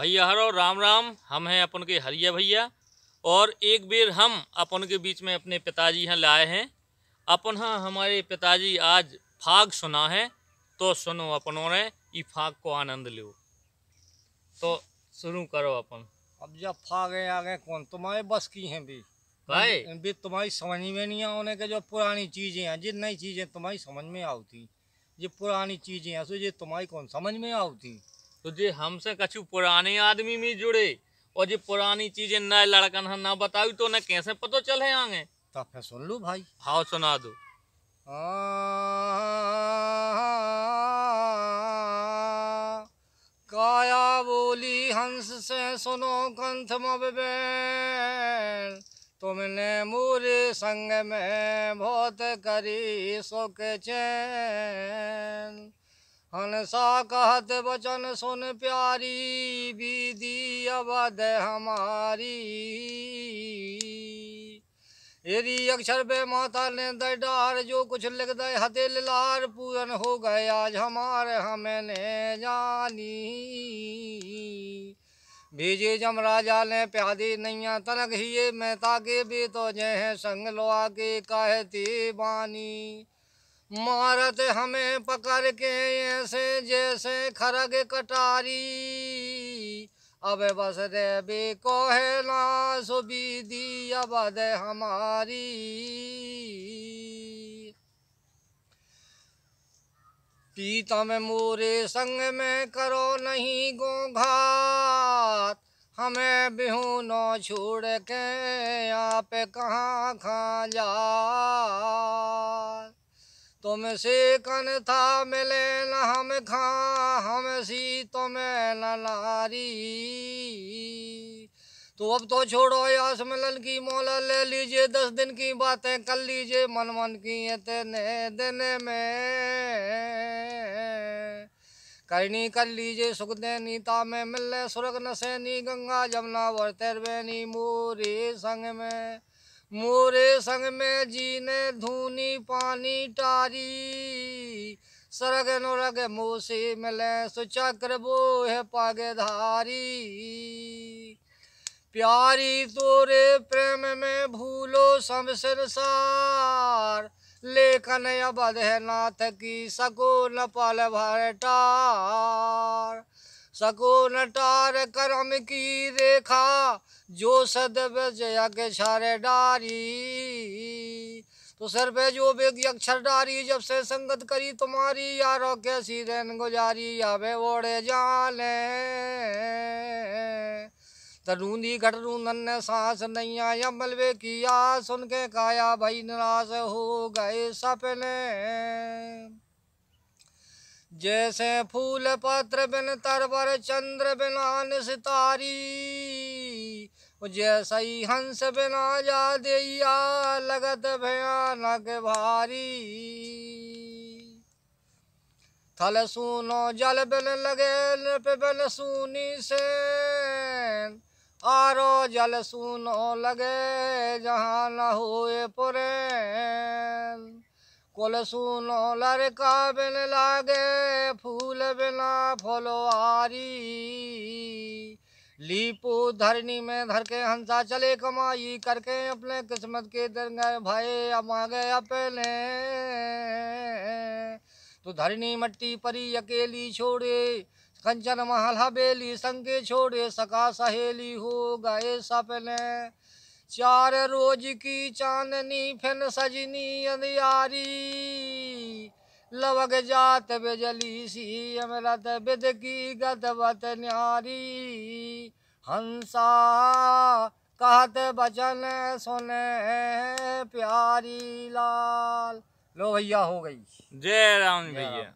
भैया हरो राम राम हम हैं अपन के हरिया भैया और एक बेर हम अपन के बीच में अपने पिताजी यहाँ लाए हैं अपन हाँ हमारे पिताजी आज फाग सुना है तो सुनो अपनों ने ई फाग को आनंद लो तो शुरू करो अपन अब जब फागे आ गए कौन तुम्हारे बस की हैं भी भाई भी तुम्हारी समझ में नहीं आने के जो पुरानी चीज़ें हैं जिन नई चीज़ें तुम्हारी समझ में आती जो पुरानी चीज़ें हैं सो ये तुम्हारी कौन समझ में आती तो जे हमसे कछु पुराने आदमी में जुड़े और जे पुरानी चीजें न लड़कन है ना बताऊ तो उन्हें कैसे पतो चले आगे तो फिर सुन लू भाई हाँ सुना दो काया बोली हंस से सुनो कंथ मबे तुमने मोरे संग में बहुत करी सुख चैन सा कहत वचन सुन प्यारी बीदी अवध हमारी यदि अक्षर बे माता ने डार जो कुछ लिख दे हते लार पूरन हो गए आज हमारे हमें जानी भेजे जम राजा ने प्यादे नैया तनक ही मैं ताके बे तो जय संग लो आके कहते बानी मारत हमें पकड़ के ऐसे जैसे खरग कटारी अब बस रे बे कोहला सुबीदी दे हमारी पीतम मोरे संग में करो नहीं गोघात हमें बिहू न छोड़ के आप कहाँ खा जा से कन था मिले न हम खा हम सी तुम्हें न लारी तो अब तो छोड़ो यास मिलन की मोला ले लीजिए दस दिन की बातें कर लीजिए मन मन की इतने दिन में करनी कर लीजिए देनी ता में मिलने सुरग नसैनी गंगा जमुना वर्तैरवैनी मोरे संग में मोरे संग में जीने धूनी पानी टारी सरग नुरग मोसे मिले सुचक्र वो है धारी प्यारी तोरे प्रेम में भूलो समसर संसार लेखन अबध नाथ की सको न पल टार सकुन टार करम की रेखा जो सदव जया के छारे डारी तो सर पे जो बे अक्षर डारी जब से संगत करी तुम्हारी यारो कैसी रहन गुजारी तो या वे ओढ़े जाले तरूंदी घट रूंदन ने सांस नैया या मलबे किया सुन के काया भाई निराश हो गए सपने जैसे फूल पत्र बिन तरवर चंद्र बिनान सितारी जैसा ही हंस बिना जा दैया लगत भयानक भारी थल सुनो जल बिन लगे नृप बिन सुनी से आरो जल सुनो लगे जहाँ न हुए पुरे कुल सुनो लड़का बिन लागे फूल बिना फुलवारी लीपो धरनी में धर के हंसा चले कमाई करके अपने किस्मत के दर गए भाई अब आ गए अपने तो धरनी मट्टी परी अकेली छोड़े कंचन महल हवेली संगे छोड़े सका सहेली हो गए सपने चार रोज की चांदनी फिन सजनी अंधियारी लवक जात बिजली सी अमृत बिद की गदवत न्यारी हंसा कहत बचन सुने प्यारी लाल लो भैया हो गई जय राम भैया